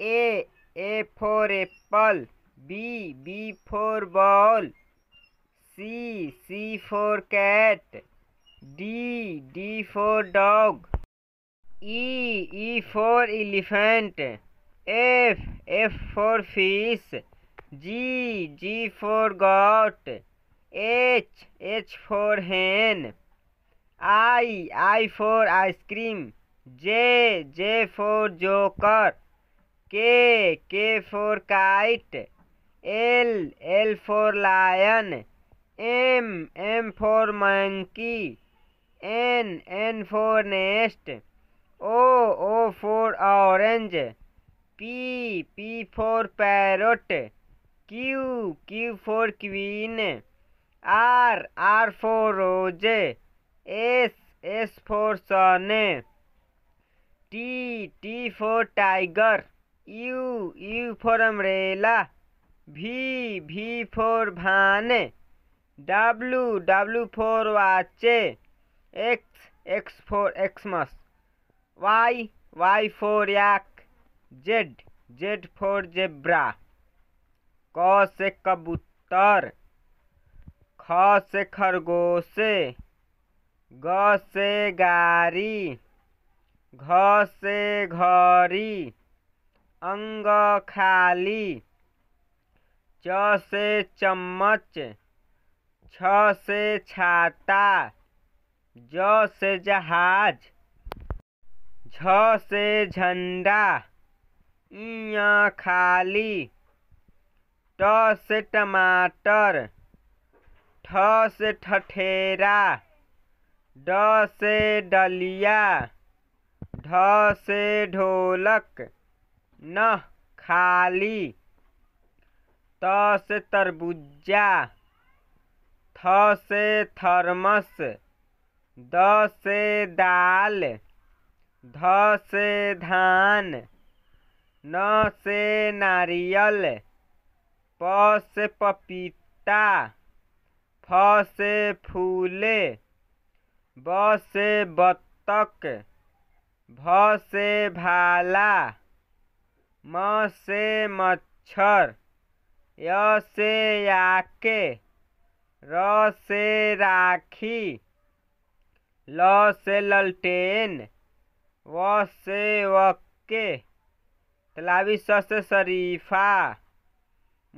A A for apple, B B for ball, C C for cat, D D for dog, E E for elephant, F F for fish, G G for goat, H H for hen, I I for ice cream, J J for joker. K K for kite L L for lion M M for monkey N N for nest O O for orange P P for parrot Q Q for queen R R for rose S S for sun T T for tiger U U for umbrella. V V for van. W W for watch. X X for Xmas. Y Y for yak. Z Z for zebra. क से कबूतर ख से खरगोश ग से गाड़ी घ से घड़ी अंग खाली च से चम्मच छ से छाता ज से जहाज झ से झंडा इया खाली ट से टमाटर ठ से ठठेरा ड से डलिया ढ से ढोलक न खाली त से तरबूजा थ से थर्मस द से दाल ध से धान न से नारियल प से पपीता फ से फूले ब से बत्तख भ से भाला म से मच्छर य से याके र से राखी ल से ललटेन व से वक्के तलावी स से शरीफा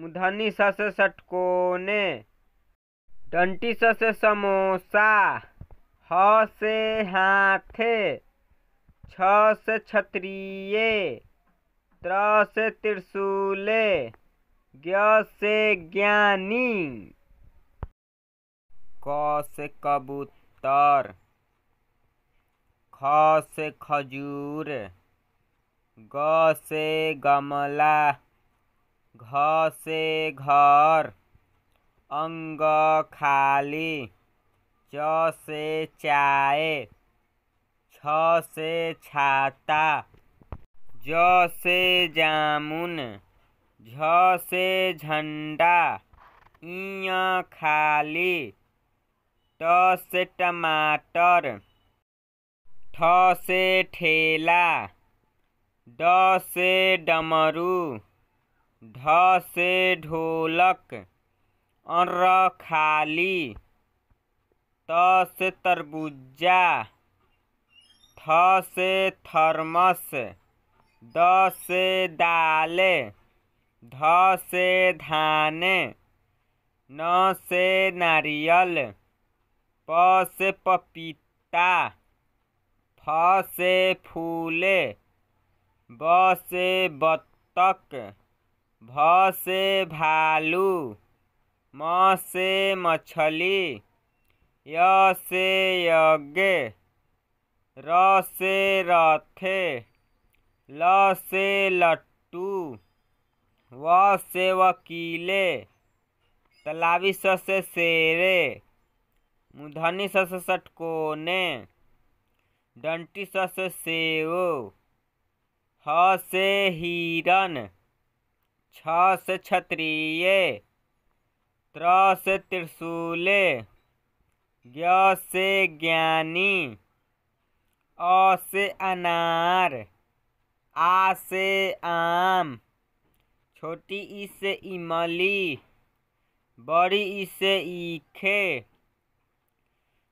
मुधनी स से सटकोने डंटी स से समोसा ह से हाथे छ से छत्रिये त्र से त्रिशूले ज्ञ से ज्ञानी क से कबूतर ख से खजूर ग से गमला घ से घर अंग खाली च से चाय छ से छाता ज से जामुन झ से झंडा इया खाली ट से टमाटर ठ से ठेला ड से डमरू ढ से ढोलक र खाली त से तरबुज्जा थ से थर्मस द से दाले ध से धाने न से नारियल प से पपीता फ से फूले ब से बत्तख भ से भालू म से मछली य से यज्ञ र से रथे ल से लट्टू व से वकीले तलावी स से शेरे मुधनी स से सटकोने डंटी स से सेव ह से हिरन छ से क्षत्रिय त्र से त्रिशूले ज्ञ से ज्ञानी अ से अनार आ से आम छोटी ई से इमली बड़ी ई से ईखे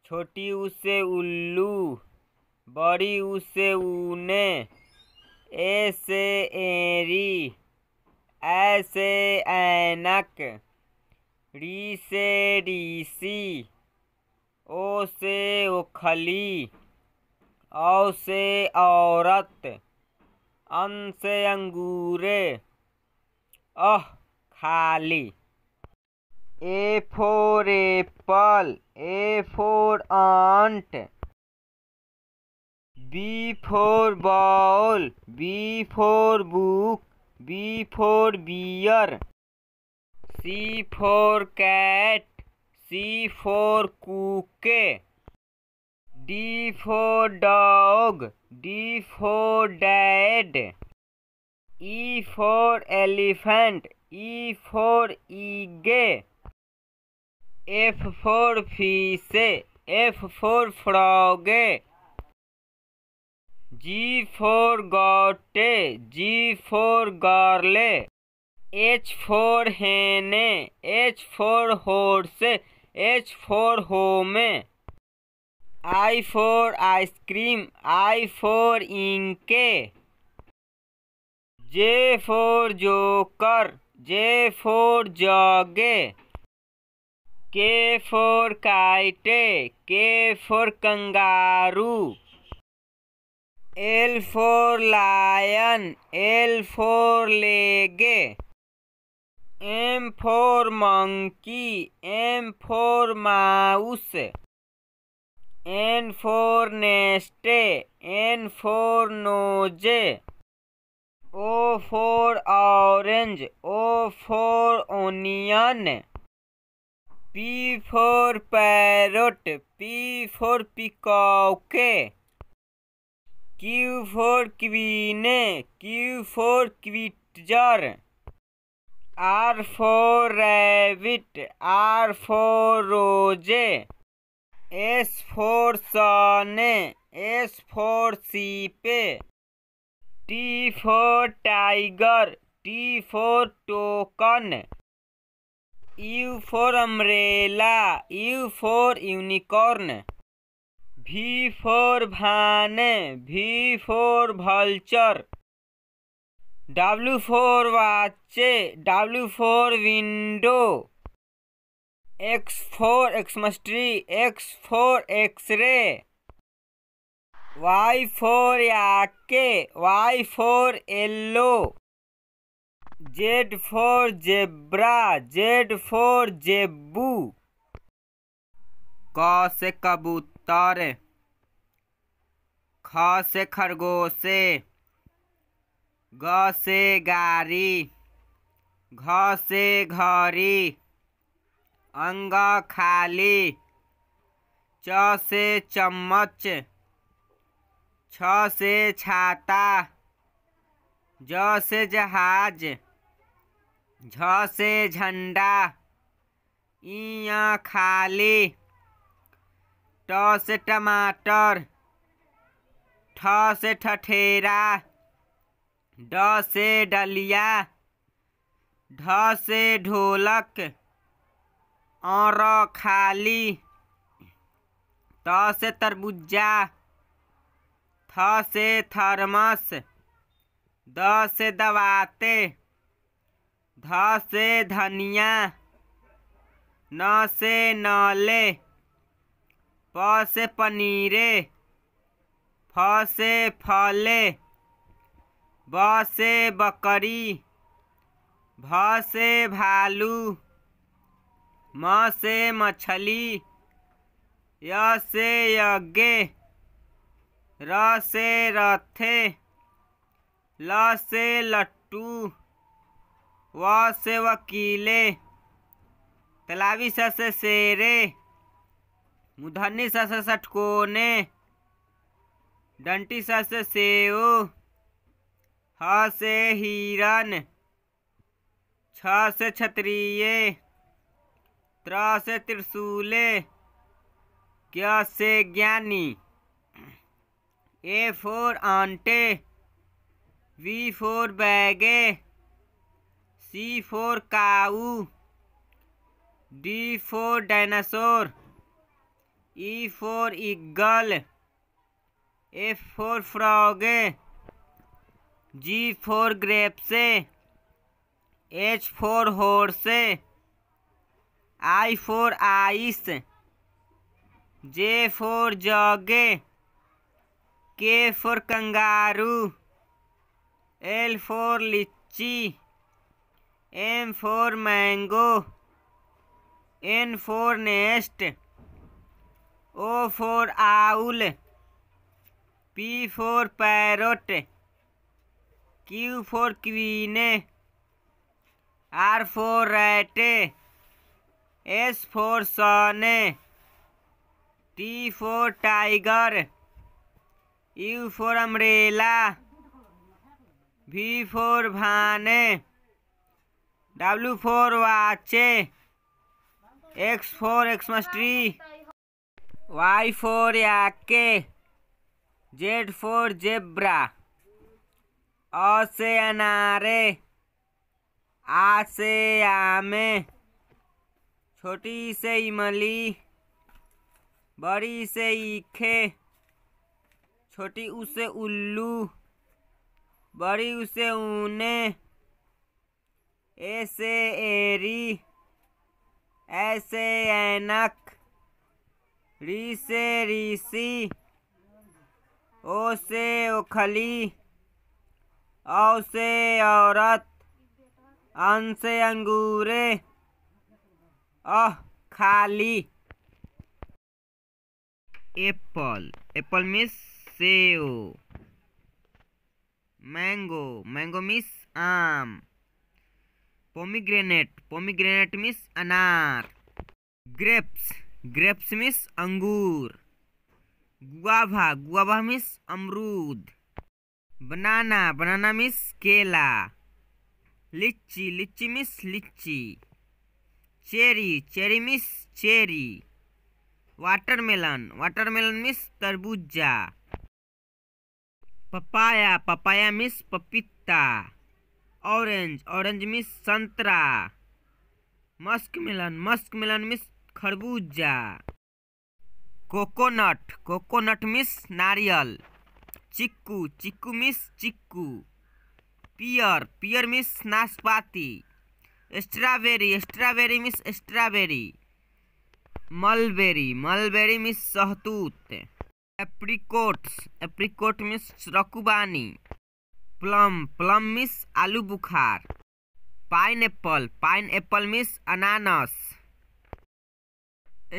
छोटी ऊ से उल्लू बड़ी ऊ से ऊने ए से एरी ए से ऐनक री से रीसी ओ से ओखली औ से औरत अंश अंगूरे अह खाली A for apple A for ant B for ball B for book B for bear C for cat C for कुके D for dog D for dad E for elephant E for ईगे F for फीसे F for फ्रॉगे G for गोटे G for गार्ले H for हेने H for horse H for होमे I for ice cream I for इंके J for joker J for जॉगे के for काइटे K for kangaroo L for lion L for लेगे M for monkey M for mouse N for नेस्टे N for नोजे O for orange O for onion P for parrot P for पिकॉके Q for क्वीने Q for क्विटजर R for rabbit R for रोजे S for सने S for सीपे T for tiger T for token U for umbrella U for unicorn V for van we four vulture W for वाचे W for window X for Xmas tree X for X ray Y for या के Y for yellow Z for zebra Z for जेबू क से कबूतर ख से खरगोशे ग से गाड़ी घ से घरी अंग खाली च से चम्मच छ से छाता ज से जहाज झ से झंडा इया खाली ट से टमाटर ठ से ठठेरा ड से डलिया ढ से ढोलक और खाली त से तरबूजा थ से थर्मस द से दवाते ध से धनिया न से नले प से पनीरे फ से फले ब से बकरी भ से भालू म से मछली य से यज्ञ र से रथे ल से लट्टू व से वकीले तलावी स से शेरे मुधनी स से सटकोने डंटी स से सेव ह से हिरन छ से क्षत्रिय त्र से त्रिशूले क्या से ज्ञानी ए फोर आंटे वी फोर बैगे C for cow D for dinosaur E for eagle F for फ्रॉगे G for grapes H for horse I for ice J for जोगे K for kangaroo L for litchi M for mango N for nest O for owl P for parrot Q for क्वीने R for रैटे S for सोने T for tiger U for umbrella V for भाने W for वाचे X for Xmas tree Y for याके Z for zebra अ से अनारे आ से आमे छोटी से इमली बड़ी से ईखे छोटी उसे उल्लू बड़ी उसे ऊने ऐसे एरी ऐसे एनक ऐनक री से रीसी ओ से ओखली औ से औरत अन से अंगूरे खाली एप्पल एप्पल मिस सेव मैंगो मैंगो मिस आम पोमीग्रेनेट पोमीग्रेनेट मिस अनार ग्रेप्स ग्रेप्स मिस अंगूर गुआभा गुआभा मिस अमरूद बनाना बनाना मिस केला लीची लीची मिस लीची चेरी चेरी मिस चेरी वाटरमेलन वाटरमेलन मिस तरबूजा पपाया पपाया मिस पपीता ऑरेंज ऑरेंज मिस संतरा muskmelon muskmelon means खरबूजा कोकोनट कोकोनट मिस नारियल चिक्कू चिक्कू मिस चिक्कू पियर पियर मिस नाशपाती strawberry strawberry means strawberry mulberry mulberry means सहतूत apricots apricot means रकुबानी plum plum means आलू बुखार pineapple pineapple means अनानस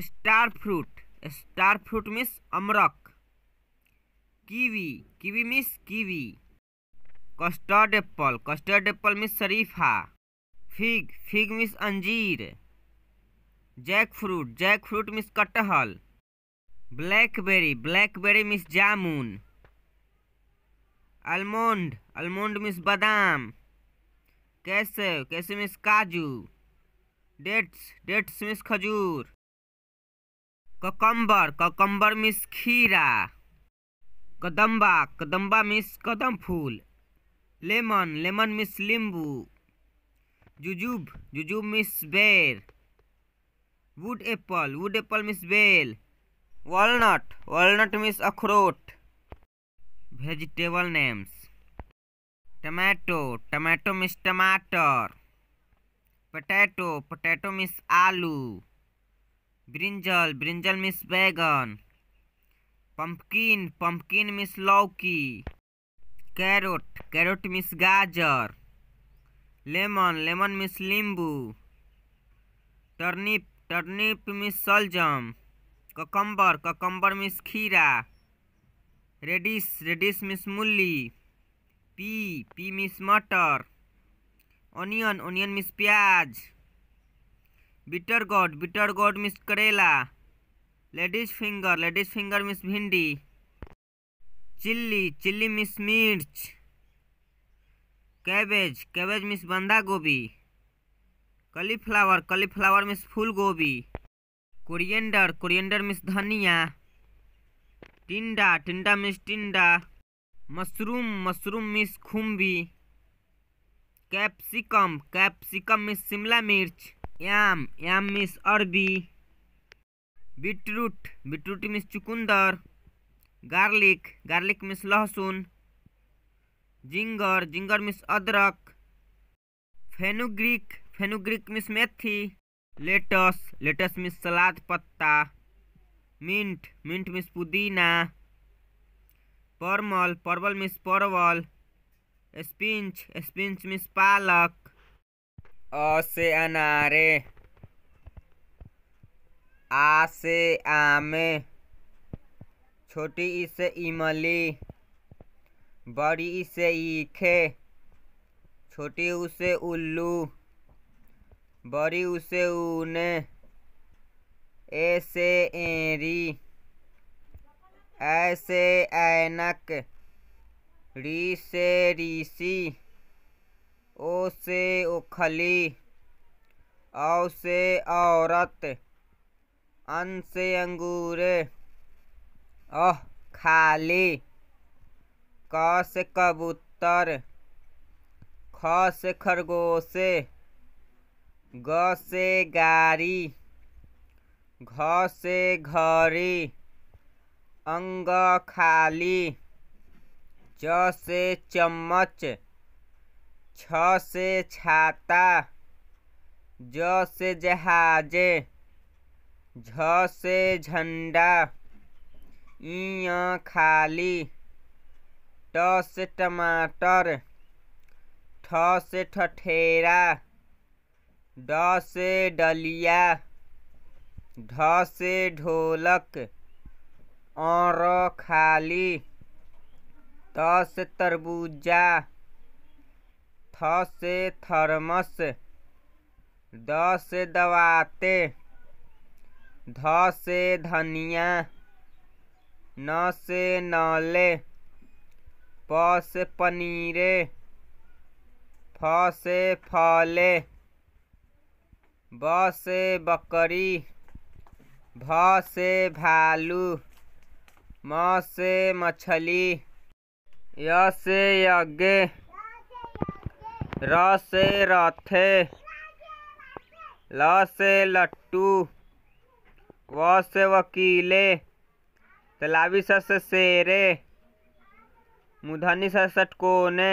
star fruit star fruit means अमरक कीवी कीवी मिस कीवी custard apple custard apple means शरीफा fig fig means अंजीर jackfruit jackfruit means कटहल blackberry blackberry means जामुन almond almond means बादाम cashew cashew means काजू dates dates means खजूर cucumber cucumber miss खीरा kadamba kadamba means कदम फूल लेमन लेमन मिस लींबू जुजूब जुजूब मिस बेर वुड एप्पल वुड एप्पल मिस बेल वॉलनट वॉलनट मिस अखरोट वेजिटेबल नेम्स टमाटो टमाटो मिस टमाटर पटैटो पटैटो मिस आलू ब्रिंजल ब्रिंजल मिस बैगन पंपकिन पंपकिन मिस लौकी कैरोट कैरोट मिस गाजर लेमन लेमन मिस लींबू टर्निप टर्निप मिस सलजम ककम्बर ककम्बर मिस खीरा रेडिस रेडिस मिस मूली पी पी मिस मटर ओनियन ओनियन मिस प्याज बिटर गोड बिटर गोड मिस करेला लेडीज फिंगर लेडीज फिंगर मिस भिंडी चिल्ली चिल्ली मिस मिर्च कैबेज कैबेज मिस बंधा गोभी कलीफ्लावर कलीफ्लावर मिस फूल गोभी कुरियंडर कुरियंडर मिस धनिया टिंडा टिंडा मिस टिंडा मशरूम मशरूम मिस खुम्बी कैप्सिकम कैप्सिकम मिस शिमला मिर्च याम याम मिस अरबी बीटरूट बीटरूट मिस चुकंदर गार्लिक गार्लिक मिस लहसुन जिंगर जिंगर मिस अदरक फेनुग्रिक फेनुग्रिक मिस मेथी लेटस लेटस मिस सलाद पत्ता मिंट मिंट मिस पुदीना परमल परवल मिस परवल स्पिंच स्पिंच मिस पालक अ से अनारे आ से आमे छोटी इसे इमली बड़ी से ईखे छोटी उसे उल्लू बड़ी उसे ऊने ए से एरी ऐ से ऐनक री से रीसी ओ से उखली औ से औरत अन से अंगूरे ओह खाली का से कबूतर ख से खरगोश ग से गाड़ी घ से घड़ी अंग खाली च से चम्मच छ से छाता ज से जहाजे झ से झंडा इया खाली ट से टमाटर ठ से ठठेरा ड से डलिया ढ से ढोलक और खाली त से तरबूजा थ से थर्मस द से दवाते ध से धनिया न से नले फ से पनीरे फ से फले ब से बकरी भ से भालू म से मछली से यज्ञ र से रथे ल से लट्टू व से वकीले तलाबी से शेरे मुधानी को ने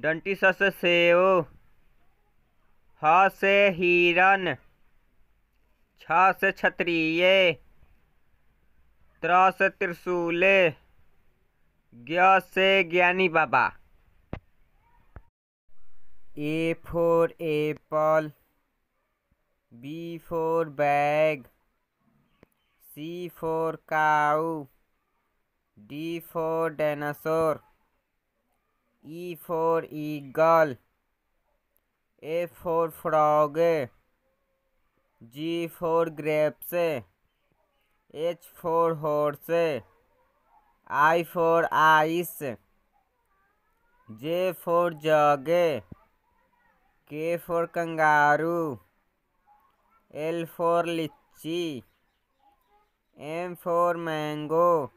डंटी सस सेव हा से हिरन छा से क्षत्रिय त्रा से त्रिशूले ग्या से ज्ञानी बाबा A for apple B for bag C for cow D for dinosaur. E for eagle. A for frog. G for grapes. H for horse. I for ice. J for jug. K for kangaroo. L for litchi. M for mango.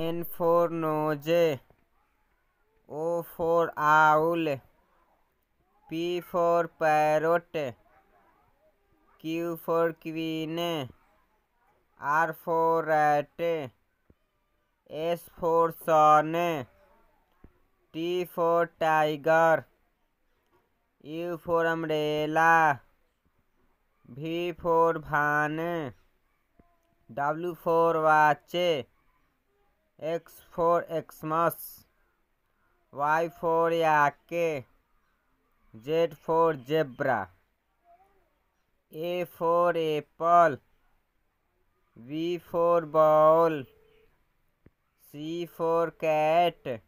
N for नोजे O for owl P for parrot Q for queen R for rat S for sun T for tiger U for umbrella V for van W for watch X for Xmas, Y for Yake, Z for Zebra, A for Apple, V for Ball, C for Cat,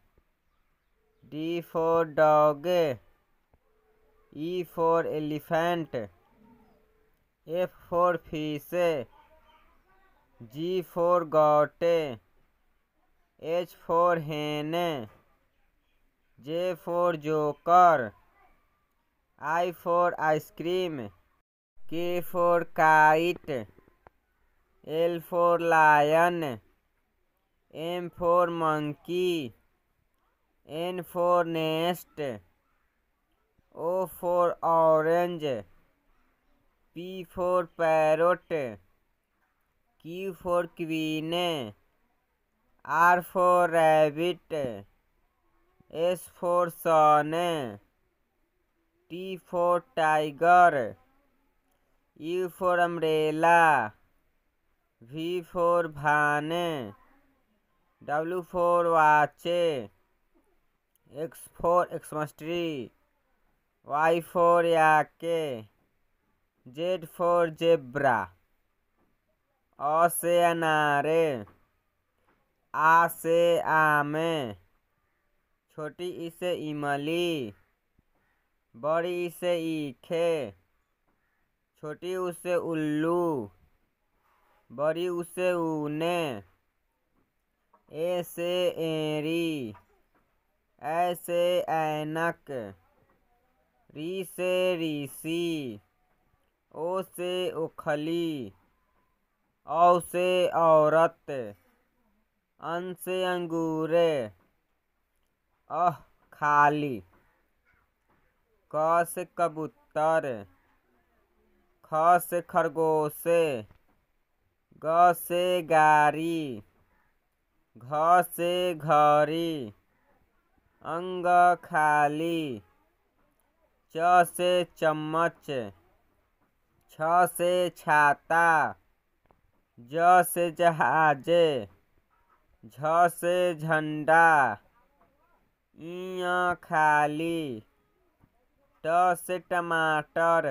D for Dog, E for Elephant, F for Fish, G for Goat, H for hen J for joker I for ice cream K for kite L for lion M for monkey N for nest O for orange P for parrot Q for queen R for rabbit, S for sun, T for tiger, U for umbrella, V for van, W for watch, X for x-mastery, Y for yake, Z for zebra, O से अनारे आम छोटी इसे से इमली बड़ी इसे से ईखे छोटी उसे से उल्लू बड़ी उसे से ऊने ए से एरी ऐ से ऐनक री से ऋषि ओ से उखली औ से औरत अंश से अंगूरे अह खाली क से कबूतर ख से खरगोश ग से गारी घ से घड़ी अंग खाली च से चम्मच छ से छाता ज से जहाज झसे से झंडा इया खाली ट से टमाटर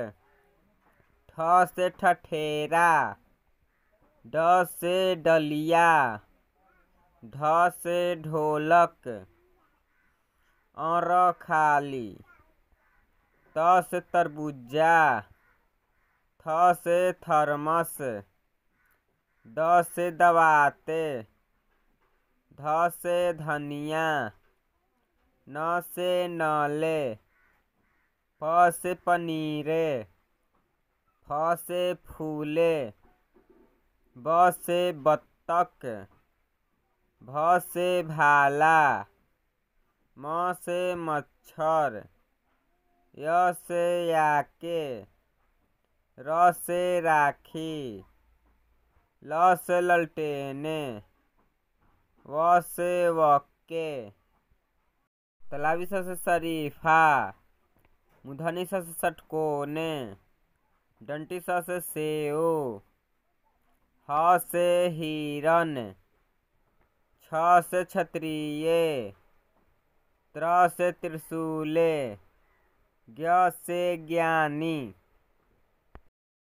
ठ से ठठेरा ड से डलिया ढ से ढोलक और खाली त से तरबूजा से थर्मस द से ध से धनिया न से नले प से पनीरे फ से फूले ब से बत्तक भ से भाला म से मच्छर य से याके र से राखी ल से ललटेने वसे वके तलावी से शरीफा मुधनी से सटकोने डंटी सस सेओ ह से हिरन छ से क्षत्रिय त्र से त्रिशूले ज्ञ से ज्ञानी